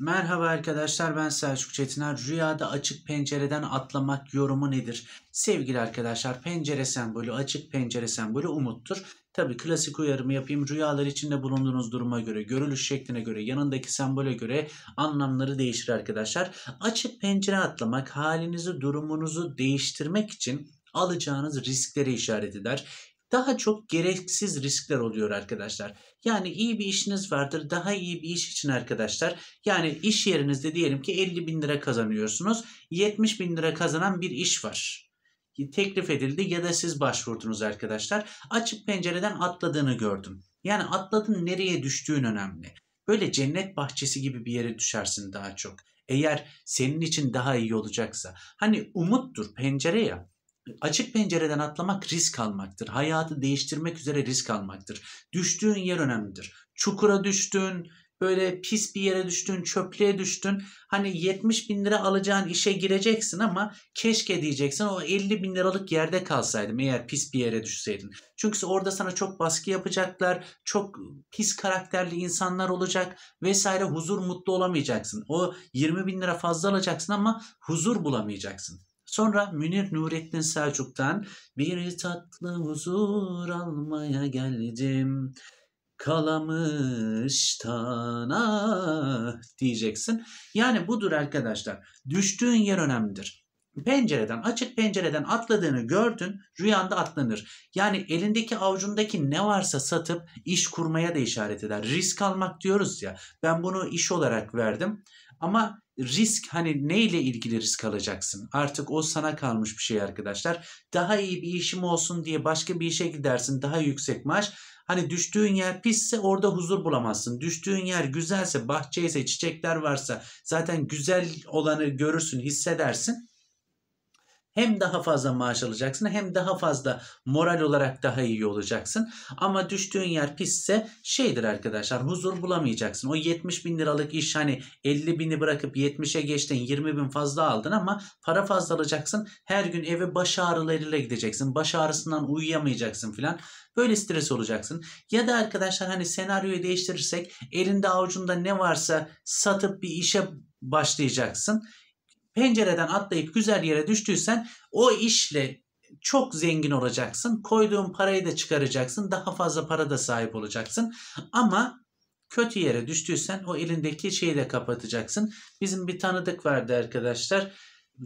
Merhaba arkadaşlar ben Selçuk Çetiner. Rüyada açık pencereden atlamak yorumu nedir? Sevgili arkadaşlar pencere sembolü, açık pencere sembolü umuttur. Tabi klasik uyarımı yapayım. Rüyalar içinde bulunduğunuz duruma göre, görülüş şekline göre, yanındaki sembole göre anlamları değişir arkadaşlar. Açık pencere atlamak halinizi, durumunuzu değiştirmek için alacağınız risklere işaret eder daha çok gereksiz riskler oluyor arkadaşlar. Yani iyi bir işiniz vardır. Daha iyi bir iş için arkadaşlar. Yani iş yerinizde diyelim ki 50 bin lira kazanıyorsunuz. 70 bin lira kazanan bir iş var. Teklif edildi ya da siz başvurdunuz arkadaşlar. Açık pencereden atladığını gördüm. Yani atladın nereye düştüğün önemli. Böyle cennet bahçesi gibi bir yere düşersin daha çok. Eğer senin için daha iyi olacaksa. Hani umuttur pencere ya. Açık pencereden atlamak risk almaktır. Hayatı değiştirmek üzere risk almaktır. Düştüğün yer önemlidir. Çukura düştün, böyle pis bir yere düştün, çöplüğe düştün. Hani 70 bin lira alacağın işe gireceksin ama keşke diyeceksin o 50 bin liralık yerde kalsaydım eğer pis bir yere düşseydin. Çünkü orada sana çok baskı yapacaklar, çok pis karakterli insanlar olacak vesaire huzur mutlu olamayacaksın. O 20 bin lira fazla alacaksın ama huzur bulamayacaksın. Sonra Münir Nurettin Selçuk'tan bir tatlı huzur almaya geldim kalamıştan ah diyeceksin. Yani budur arkadaşlar. Düştüğün yer önemlidir. Pencereden, açık pencereden atladığını gördün, rüyanda atlanır. Yani elindeki avucundaki ne varsa satıp iş kurmaya da işaret eder. Risk almak diyoruz ya. Ben bunu iş olarak verdim ama risk hani neyle ilgili risk alacaksın? Artık o sana kalmış bir şey arkadaşlar. Daha iyi bir işim olsun diye başka bir işe gidersin. Daha yüksek maaş. Hani düştüğün yer pisse orada huzur bulamazsın. Düştüğün yer güzelse, bahçeyse, çiçekler varsa zaten güzel olanı görürsün, hissedersin. Hem daha fazla maaş alacaksın hem daha fazla moral olarak daha iyi olacaksın. Ama düştüğün yer pisse şeydir arkadaşlar huzur bulamayacaksın. O 70 bin liralık iş hani 50 bini bırakıp 70'e geçtin 20 bin fazla aldın ama para fazla alacaksın. Her gün eve baş ağrılarıyla gideceksin. Baş ağrısından uyuyamayacaksın filan. Böyle stres olacaksın. Ya da arkadaşlar hani senaryoyu değiştirirsek elinde avucunda ne varsa satıp bir işe başlayacaksın pencereden atlayıp güzel yere düştüysen o işle çok zengin olacaksın. Koyduğun parayı da çıkaracaksın. Daha fazla para da sahip olacaksın. Ama kötü yere düştüysen o elindeki şeyi de kapatacaksın. Bizim bir tanıdık vardı arkadaşlar.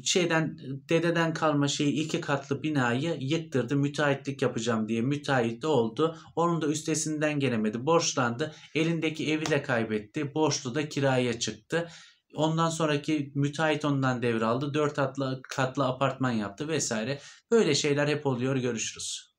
Şeyden dededen kalma şeyi iki katlı binayı yıktırdı. Müteahhitlik yapacağım diye müteahhit oldu. Onun da üstesinden gelemedi. Borçlandı. Elindeki evi de kaybetti. Borçlu da kiraya çıktı. Ondan sonraki müteahhit ondan devraldı. dört katlı apartman yaptı vesaire. Böyle şeyler hep oluyor. Görüşürüz.